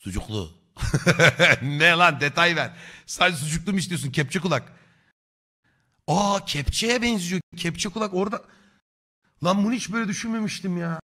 Sucuklu. ne lan detay ver. Sadece sucuklu mu istiyorsun? Kepçe kulak. Aa kepçeye benziyor. Kepçe kulak orada. Lan bunu hiç böyle düşünmemiştim ya.